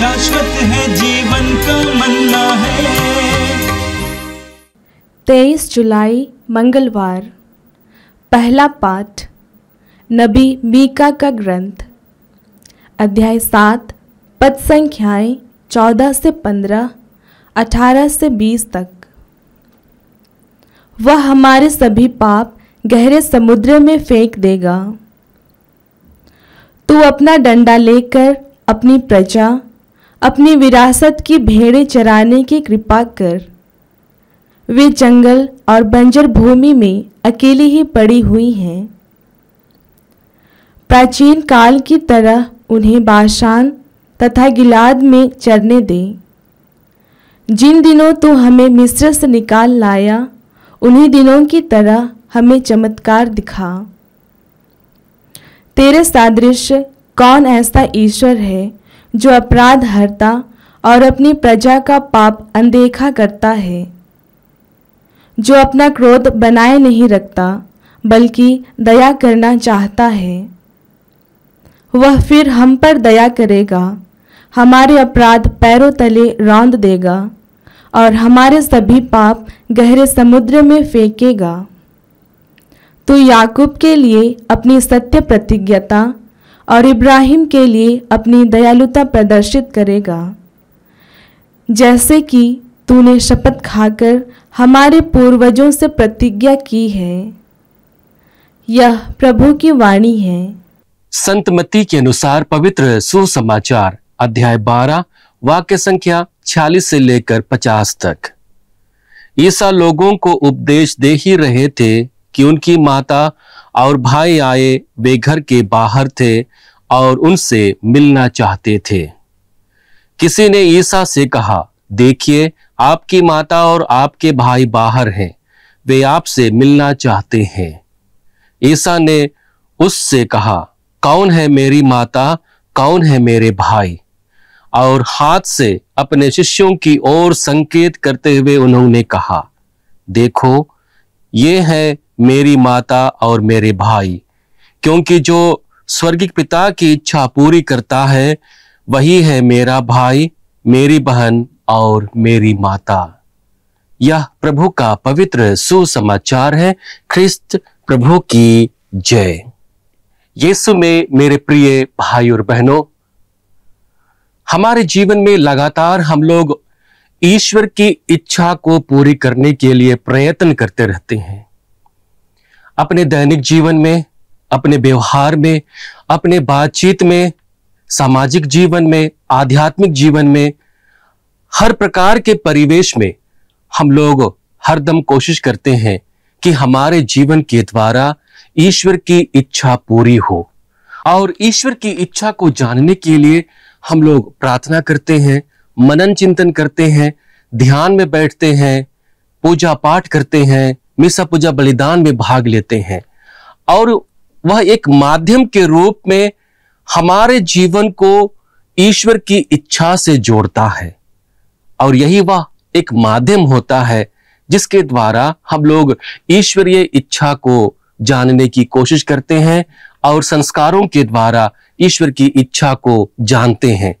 शाश्वत है जीवन का मन्ना है तेईस जुलाई मंगलवार पहला पाठ नबी मीका का ग्रंथ अध्याय सात पद संख्याएं चौदह से पंद्रह अठारह से बीस तक वह हमारे सभी पाप गहरे समुद्र में फेंक देगा तू अपना डंडा लेकर अपनी प्रजा अपनी विरासत की भेड़ें चराने की कृपा कर वे जंगल और बंजर भूमि में अकेली ही पड़ी हुई हैं प्राचीन काल की तरह उन्हें बाशान तथा गिलाद में चरने दें जिन दिनों तू हमें मिस्र से निकाल लाया उन्हीं दिनों की तरह हमें चमत्कार दिखा तेरे सादृश्य कौन ऐसा ईश्वर है जो अपराध हरता और अपनी प्रजा का पाप अनदेखा करता है जो अपना क्रोध बनाए नहीं रखता बल्कि दया करना चाहता है वह फिर हम पर दया करेगा हमारे अपराध पैरों तले रौंद देगा और हमारे सभी पाप गहरे समुद्र में फेंकेगा तो याकूब के लिए अपनी सत्य प्रतिज्ञता और इब्राहिम के लिए अपनी दयालुता प्रदर्शित करेगा जैसे कि तूने शपथ खाकर हमारे पूर्वजों से प्रतिज्ञा की है यह प्रभु की वाणी है संत मती के अनुसार पवित्र सुसमाचार अध्याय 12 वाक्य संख्या 46 से लेकर 50 तक ईसा लोगों को उपदेश दे ही रहे थे कि उनकी माता और भाई आए वे घर के बाहर थे और उनसे मिलना चाहते थे किसी ने ईसा से कहा देखिए आपकी माता और आपके भाई बाहर हैं वे आपसे मिलना चाहते हैं ईसा ने उससे कहा कौन है मेरी माता कौन है मेरे भाई और हाथ से अपने शिष्यों की ओर संकेत करते हुए उन्होंने कहा देखो ये है मेरी माता और मेरे भाई क्योंकि जो स्वर्गिक पिता की इच्छा पूरी करता है वही है मेरा भाई मेरी बहन और मेरी माता यह प्रभु का पवित्र सुसमाचार है ख्रिस्त प्रभु की जय यीशु में मेरे प्रिय भाई और बहनों हमारे जीवन में लगातार हम लोग ईश्वर की इच्छा को पूरी करने के लिए प्रयत्न करते रहते हैं अपने दैनिक जीवन में अपने व्यवहार में अपने बातचीत में सामाजिक जीवन में आध्यात्मिक जीवन में हर प्रकार के परिवेश में हम लोग हरदम कोशिश करते हैं कि हमारे जीवन के द्वारा ईश्वर की इच्छा पूरी हो और ईश्वर की इच्छा को जानने के लिए हम लोग प्रार्थना करते हैं मनन चिंतन करते हैं ध्यान में बैठते हैं पूजा पाठ करते हैं मिसा पूजा बलिदान में भाग लेते हैं और वह एक माध्यम के रूप में हमारे जीवन को ईश्वर की इच्छा से जोड़ता है और यही वह एक माध्यम होता है जिसके द्वारा हम लोग ईश्वरीय इच्छा को जानने की कोशिश करते हैं और संस्कारों के द्वारा ईश्वर की इच्छा को जानते हैं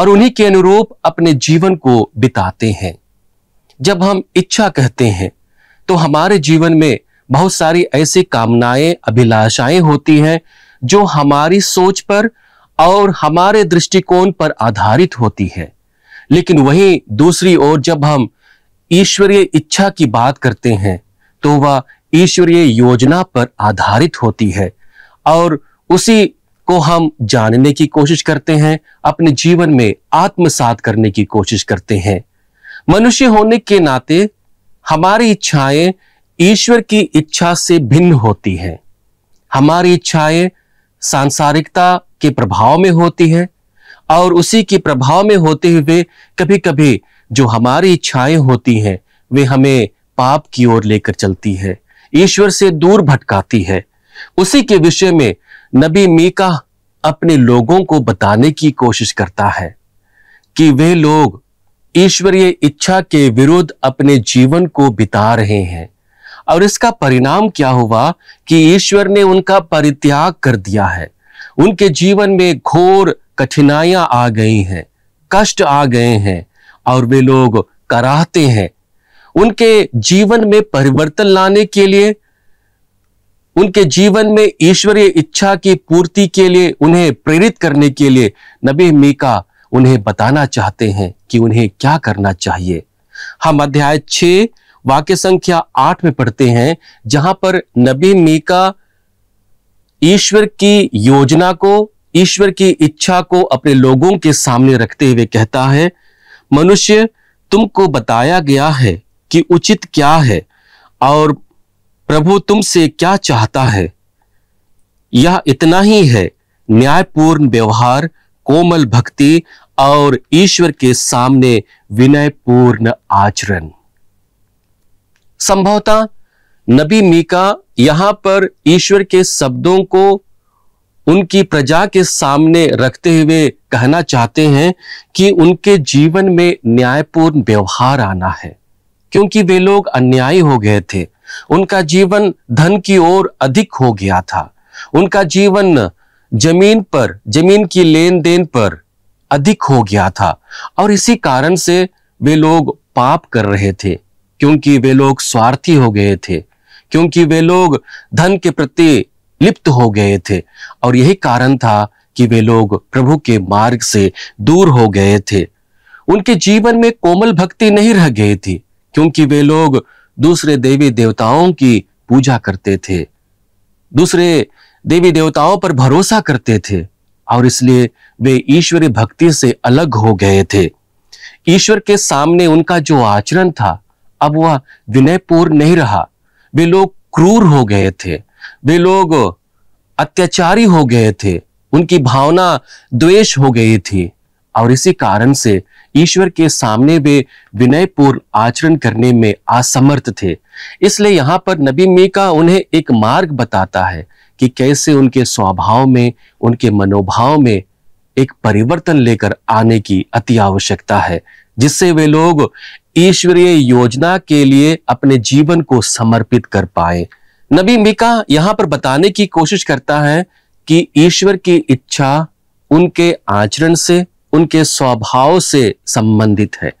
और उन्हीं के अनुरूप अपने जीवन को बिताते हैं जब हम इच्छा कहते हैं तो हमारे जीवन में बहुत सारी ऐसी कामनाएं अभिलाषाएं होती हैं जो हमारी सोच पर और हमारे दृष्टिकोण पर आधारित होती है लेकिन वहीं दूसरी ओर जब हम ईश्वरीय इच्छा की बात करते हैं तो वह ईश्वरीय योजना पर आधारित होती है और उसी को हम जानने की कोशिश करते हैं अपने जीवन में आत्मसात करने की कोशिश करते हैं मनुष्य होने के नाते हमारी इच्छाएं ईश्वर की इच्छा से भिन्न होती है हमारी इच्छाएं सांसारिकता के प्रभाव में होती है और उसी के प्रभाव में होते हुए कभी कभी जो हमारी इच्छाएं होती हैं वे हमें पाप की ओर लेकर चलती है ईश्वर से दूर भटकाती है उसी के विषय में नबी मीका अपने लोगों को बताने की कोशिश करता है कि वे लोग ईश्वरीय इच्छा के विरुद्ध अपने जीवन को बिता रहे हैं और इसका परिणाम क्या हुआ कि ईश्वर ने उनका परित्याग कर दिया है उनके जीवन में घोर कठिनाइयां आ गई हैं कष्ट आ गए हैं और वे लोग कराहते हैं उनके जीवन में परिवर्तन लाने के लिए उनके जीवन में ईश्वरीय इच्छा की पूर्ति के लिए उन्हें प्रेरित करने के लिए नबी मीका उन्हें बताना चाहते हैं कि उन्हें क्या करना चाहिए हम अध्याय छः वाक्य संख्या आठ में पढ़ते हैं जहां पर नबी मीका ईश्वर की योजना को ईश्वर की इच्छा को अपने लोगों के सामने रखते हुए कहता है मनुष्य तुमको बताया गया है कि उचित क्या है और प्रभु तुमसे क्या चाहता है यह इतना ही है न्यायपूर्ण व्यवहार कोमल भक्ति और ईश्वर के सामने विनयपूर्ण आचरण संभवतः नबी मीका यहां पर ईश्वर के शब्दों को उनकी प्रजा के सामने रखते हुए कहना चाहते हैं कि उनके जीवन में न्यायपूर्ण व्यवहार आना है क्योंकि वे लोग अन्यायी हो गए थे उनका जीवन धन की ओर अधिक हो गया था उनका जीवन जमीन पर जमीन की लेन देन पर अधिक हो गया था और इसी कारण से वे लोग पाप कर रहे थे क्योंकि वे लोग स्वार्थी हो गए थे क्योंकि वे लोग धन के प्रति लिप्त हो गए थे और यही कारण था कि वे लोग प्रभु के मार्ग से दूर हो गए थे उनके जीवन में कोमल भक्ति नहीं रह गई थी क्योंकि वे लोग दूसरे देवी देवताओं की पूजा करते थे दूसरे देवी देवताओं पर भरोसा करते थे और इसलिए वे ईश्वरी भक्ति से अलग हो गए थे ईश्वर के सामने उनका जो आचरण था अब वह विनयपूर्ण नहीं रहा वे लोग क्रूर हो गए थे वे लोग अत्याचारी हो गए थे उनकी भावना द्वेष हो गई थी और इसी कारण से ईश्वर के सामने वे विनयपूर्ण आचरण करने में असमर्थ थे इसलिए यहाँ पर नबी मीका उन्हें एक मार्ग बताता है कि कैसे उनके स्वभाव में उनके मनोभाव में एक परिवर्तन लेकर आने की अति आवश्यकता है जिससे वे लोग ईश्वरीय योजना के लिए अपने जीवन को समर्पित कर पाए नबी मिका यहां पर बताने की कोशिश करता है कि ईश्वर की इच्छा उनके आचरण से उनके स्वभाव से संबंधित है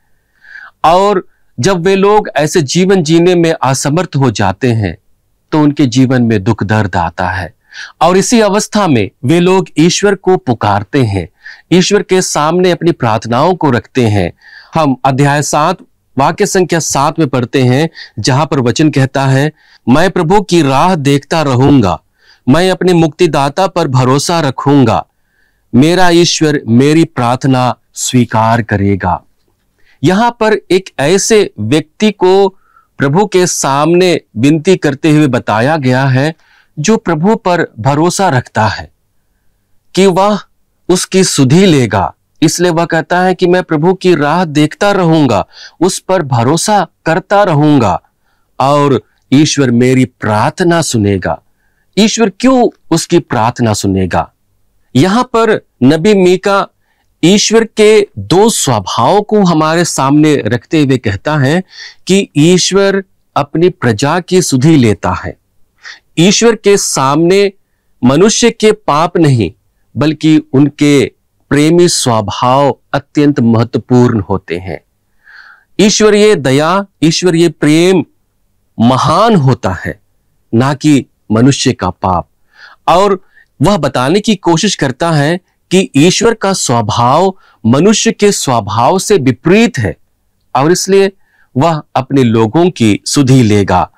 और जब वे लोग ऐसे जीवन जीने में असमर्थ हो जाते हैं तो उनके जीवन में दुख दर्द आता है और इसी अवस्था में वे लोग ईश्वर को पुकारते हैं ईश्वर के सामने अपनी प्रार्थनाओं को रखते हैं हम अध्याय सात वाक्य संख्या सात में पढ़ते हैं जहां पर वचन कहता है मैं प्रभु की राह देखता रहूंगा मैं अपने मुक्तिदाता पर भरोसा रखूंगा मेरा ईश्वर मेरी प्रार्थना स्वीकार करेगा यहां पर एक ऐसे व्यक्ति को प्रभु के सामने विनती करते हुए बताया गया है जो प्रभु पर भरोसा रखता है कि वह उसकी सुधी लेगा इसलिए वह कहता है कि मैं प्रभु की राह देखता रहूंगा उस पर भरोसा करता रहूंगा और ईश्वर मेरी प्रार्थना सुनेगा ईश्वर क्यों उसकी प्रार्थना सुनेगा यहां पर नबी मीका ईश्वर के दो स्वभाव को हमारे सामने रखते हुए कहता है कि ईश्वर अपनी प्रजा की सुधि लेता है ईश्वर के सामने मनुष्य के पाप नहीं बल्कि उनके प्रेमी स्वभाव अत्यंत महत्वपूर्ण होते हैं ईश्वरीय दया ईश्वरीय प्रेम महान होता है ना कि मनुष्य का पाप और वह बताने की कोशिश करता है कि ईश्वर का स्वभाव मनुष्य के स्वभाव से विपरीत है और इसलिए वह अपने लोगों की सुधी लेगा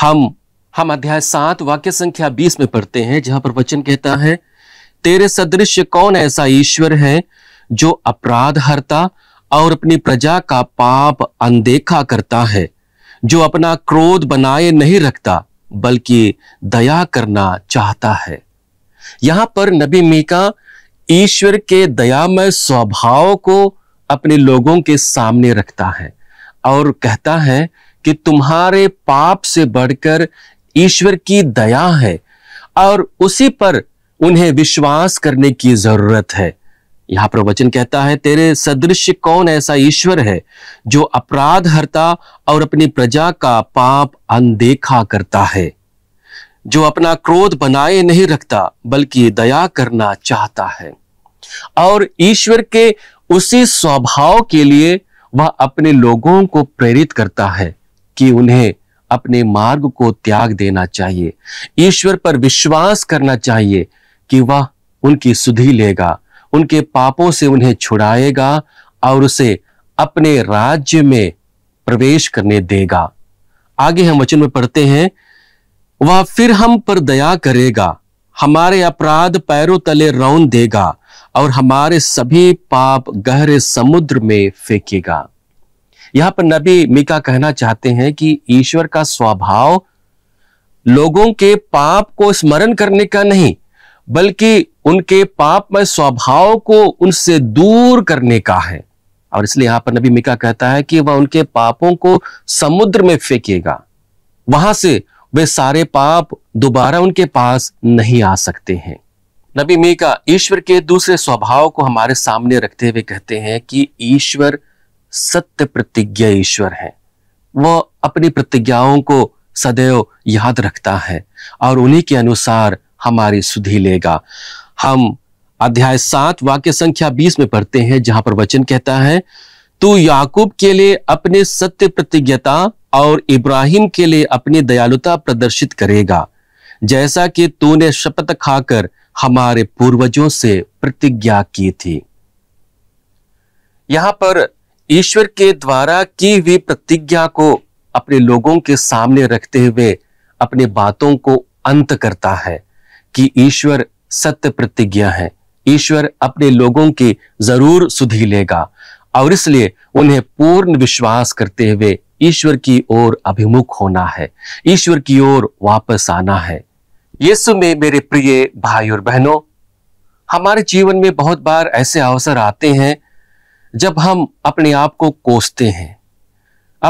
हम हम अध्याय सात वाक्य संख्या बीस में पढ़ते हैं जहां पर वचन कहता है तेरे सदृश कौन ऐसा ईश्वर है जो अपराध हरता और अपनी प्रजा का पाप अनदेखा करता है जो अपना क्रोध बनाए नहीं रखता बल्कि दया करना चाहता है यहां पर नबी मीका ईश्वर के दयामय स्वभाव को अपने लोगों के सामने रखता है और कहता है कि तुम्हारे पाप से बढ़कर ईश्वर की दया है और उसी पर उन्हें विश्वास करने की जरूरत है यहां पर वचन कहता है तेरे सदृश कौन ऐसा ईश्वर है जो अपराध हरता और अपनी प्रजा का पाप अनदेखा करता है जो अपना क्रोध बनाए नहीं रखता बल्कि दया करना चाहता है और ईश्वर के उसी स्वभाव के लिए वह अपने लोगों को प्रेरित करता है कि उन्हें अपने मार्ग को त्याग देना चाहिए ईश्वर पर विश्वास करना चाहिए कि वह उनकी सुधि लेगा उनके पापों से उन्हें छुड़ाएगा और उसे अपने राज्य में प्रवेश करने देगा आगे हम वचन में पढ़ते हैं वह फिर हम पर दया करेगा हमारे अपराध पैरों तले रौन देगा और हमारे सभी पाप गहरे समुद्र में फेंकेगा यहां पर नबी मीका कहना चाहते हैं कि ईश्वर का स्वभाव लोगों के पाप को स्मरण करने का नहीं बल्कि उनके पापमय स्वभाव को उनसे दूर करने का है और इसलिए यहां पर नबी मिका कहता है कि वह उनके पापों को समुद्र में फेंकेगा वहां से वे सारे पाप दोबारा उनके पास नहीं आ सकते हैं नबी मीका ईश्वर के दूसरे स्वभाव को हमारे सामने रखते हुए कहते हैं कि ईश्वर सत्य प्रतिज्ञा ईश्वर है वह अपनी प्रतिज्ञाओं को सदैव याद रखता है और उन्हीं के अनुसार हमारी सुधी लेगा हम अध्याय सात वाक्य संख्या बीस में पढ़ते हैं जहां पर वचन कहता है तू याकूब के लिए अपने सत्य प्रतिज्ञता और इब्राहिम के लिए अपनी दयालुता प्रदर्शित करेगा जैसा कि तूने शपथ खाकर हमारे पूर्वजों से प्रतिज्ञा की थी यहां पर ईश्वर के द्वारा की हुई प्रतिज्ञा को अपने लोगों के सामने रखते हुए अपने बातों को अंत करता है कि ईश्वर सत्य प्रतिज्ञा है ईश्वर अपने लोगों की जरूर सुधी लेगा और इसलिए उन्हें पूर्ण विश्वास करते हुए ईश्वर की ओर अभिमुख होना है ईश्वर की ओर वापस आना है यीशु में मेरे प्रिय भाई और बहनों हमारे जीवन में बहुत बार ऐसे अवसर आते हैं जब हम अपने आप को कोसते हैं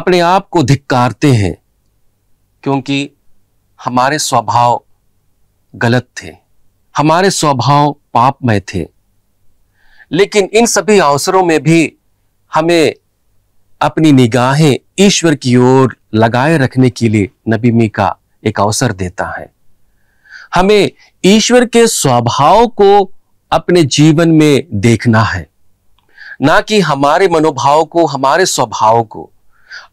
अपने आप को धिक्कारते हैं क्योंकि हमारे स्वभाव गलत थे हमारे स्वभाव पापमय थे लेकिन इन सभी अवसरों में भी हमें अपनी निगाहें ईश्वर की ओर लगाए रखने के लिए नबी मी का एक अवसर देता है हमें ईश्वर के स्वभाव को अपने जीवन में देखना है ना कि हमारे मनोभाव को हमारे स्वभाव को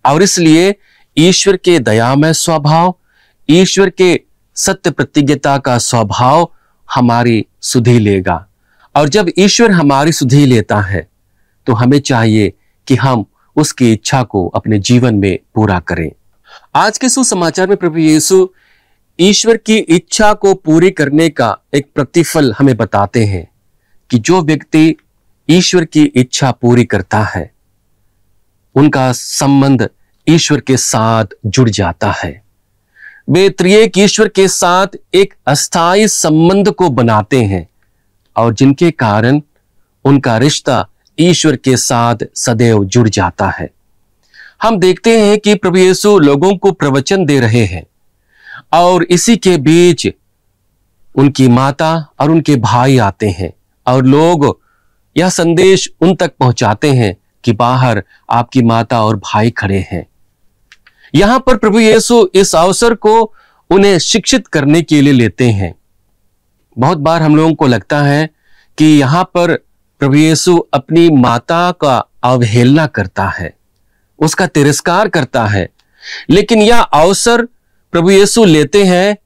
और इसलिए ईश्वर के दयामय स्वभाव ईश्वर के सत्य प्रतिज्ञता का स्वभाव हमारी सुधि लेगा और जब ईश्वर हमारी सुधि लेता है तो हमें चाहिए कि हम उसकी इच्छा को अपने जीवन में पूरा करें आज के सुसमाचार में प्रभु यीशु ईश्वर की इच्छा को पूरी करने का एक प्रतिफल हमें बताते हैं कि जो व्यक्ति ईश्वर की इच्छा पूरी करता है उनका संबंध ईश्वर के साथ जुड़ जाता है वे त्रिएक ईश्वर के साथ एक अस्थायी संबंध को बनाते हैं और जिनके कारण उनका रिश्ता ईश्वर के साथ सदैव जुड़ जाता है हम देखते हैं कि प्रभु येसु लोगों को प्रवचन दे रहे हैं और इसी के बीच उनकी माता और उनके भाई आते हैं और लोग यह संदेश उन तक पहुंचाते हैं कि बाहर आपकी माता और भाई खड़े हैं यहां पर प्रभु येसु इस अवसर को उन्हें शिक्षित करने के लिए लेते हैं बहुत बार हम लोगों को लगता है कि यहां पर प्रभु येसु अपनी माता का अवहेलना करता है उसका तिरस्कार करता है लेकिन यह अवसर प्रभु येसु लेते हैं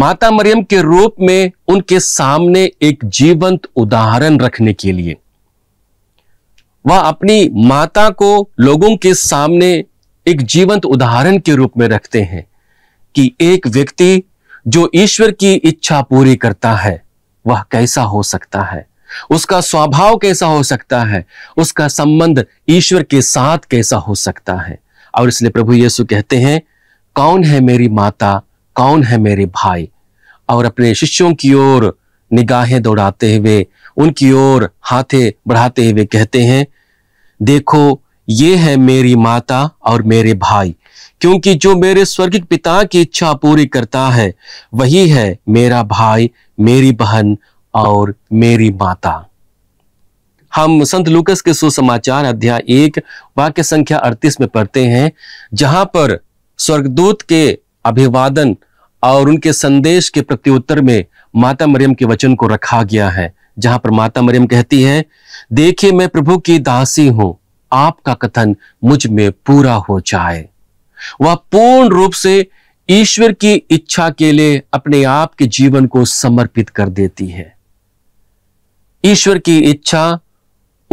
माता मरियम के रूप में उनके सामने एक जीवंत उदाहरण रखने के लिए वह अपनी माता को लोगों के सामने एक जीवंत उदाहरण के रूप में रखते हैं कि एक व्यक्ति जो ईश्वर की इच्छा पूरी करता है वह कैसा हो सकता है उसका स्वभाव कैसा हो सकता है उसका संबंध ईश्वर के साथ कैसा हो सकता है और इसलिए प्रभु यीशु कहते हैं कौन है मेरी माता कौन है मेरे भाई और अपने शिष्यों की ओर निगाहें दौड़ाते हुए उनकी ओर हाथे बढ़ाते हुए कहते हैं देखो ये है मेरी माता और मेरे भाई क्योंकि जो मेरे स्वर्गिक पिता की इच्छा पूरी करता है वही है मेरा भाई मेरी बहन और मेरी माता हम संत लुकस के सुसमाचार अध्याय एक वाक्य संख्या अड़तीस में पढ़ते हैं जहां पर स्वर्गदूत के अभिवादन और उनके संदेश के प्रत्युत्तर में माता मरियम के वचन को रखा गया है जहां पर माता मरियम कहती है देखिए मैं प्रभु की दासी हूं आपका कथन मुझ में पूरा हो जाए वह पूर्ण रूप से ईश्वर की इच्छा के लिए अपने आप के जीवन को समर्पित कर देती है ईश्वर की इच्छा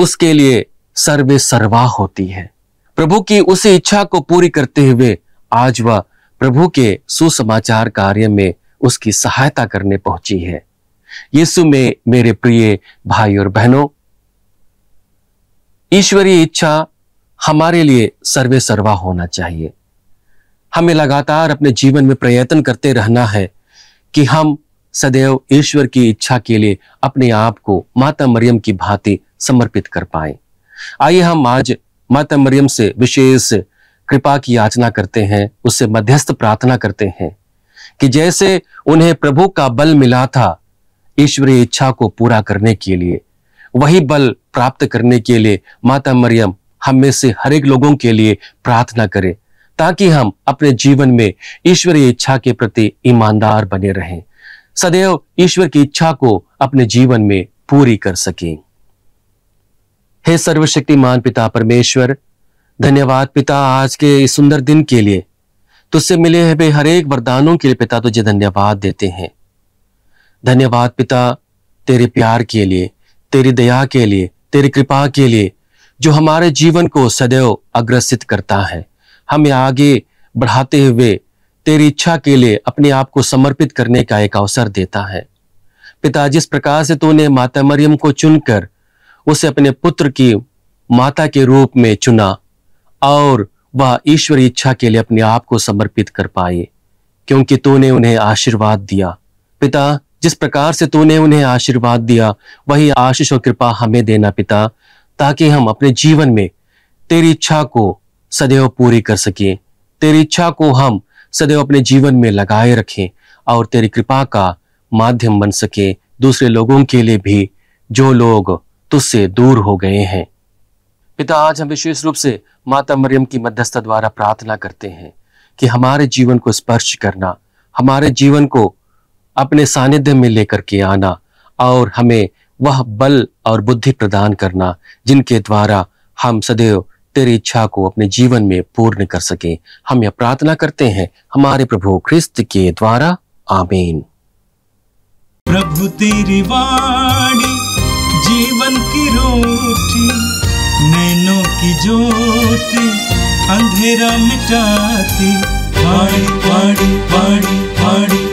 उसके लिए सर्वे सर्वा होती है प्रभु की उसी इच्छा को पूरी करते हुए आज वह प्रभु के सुसमाचार कार्य में उसकी सहायता करने पहुंची है यीशु में मेरे प्रिय भाई और बहनों ईश्वरीय इच्छा हमारे लिए सर्वे सर्वा होना चाहिए हमें लगातार अपने जीवन में प्रयत्न करते रहना है कि हम सदैव ईश्वर की इच्छा के लिए अपने आप को माता मरियम की भांति समर्पित कर पाए आइए हम आज माता मरियम से विशेष कृपा की याचना करते हैं उससे मध्यस्थ प्रार्थना करते हैं कि जैसे उन्हें प्रभु का बल मिला था ईश्वरीय इच्छा को पूरा करने के लिए वही बल प्राप्त करने के लिए माता मरियम हम में से हर एक लोगों के लिए प्रार्थना करें ताकि हम अपने जीवन में ईश्वरीय इच्छा के प्रति ईमानदार बने रहें सदैव ईश्वर की इच्छा को अपने जीवन में पूरी कर सकें हे सर्वशक्तिमान पिता परमेश्वर धन्यवाद पिता आज के इस सुंदर दिन के लिए तुझसे मिले हुए हर एक वरदानों के लिए पिता तुझे धन्यवाद देते हैं धन्यवाद पिता तेरे प्यार के लिए तेरी दया के लिए तेरी कृपा के लिए जो हमारे जीवन को सदैव अग्रसित करता है हमें आगे बढ़ाते हुए तेरी इच्छा के लिए अपने आप को समर्पित करने का एक अवसर देता है पिता जिस प्रकार से तूने माता मरियम को चुनकर उसे अपने पुत्र की माता के रूप में चुना और वह ईश्वरी इच्छा के लिए अपने आप को समर्पित कर पाए क्योंकि तूने उन्हें आशीर्वाद दिया पिता जिस प्रकार से तूने उन्हें आशीर्वाद दिया वही आशीष और कृपा हमें देना पिता ताकि हम अपने जीवन में तेरी इच्छा को सदैव पूरी कर सके तेरी इच्छा को हम सदैव अपने जीवन में लगाए रखें और तेरी कृपा का माध्यम बन सके दूसरे लोगों के लिए भी जो लोग तुझसे दूर हो गए हैं पिता आज हम विशेष रूप से माता मरियम की मध्यस्थ द्वारा प्रार्थना करते हैं कि हमारे जीवन को स्पर्श करना हमारे जीवन को अपने सानिध्य में लेकर के आना और हमें वह बल और बुद्धि प्रदान करना जिनके द्वारा हम सदैव तेरी इच्छा को अपने जीवन में पूर्ण कर सके हम यह प्रार्थना करते हैं हमारे प्रभु ख्रिस्त के द्वारा आमीन प्रभु तेरी वाणी जीवन की रोटी नैनो की ज्योति अंधेरा मिटाती पाड़ी पाड़ी पाड़ी पाड़ी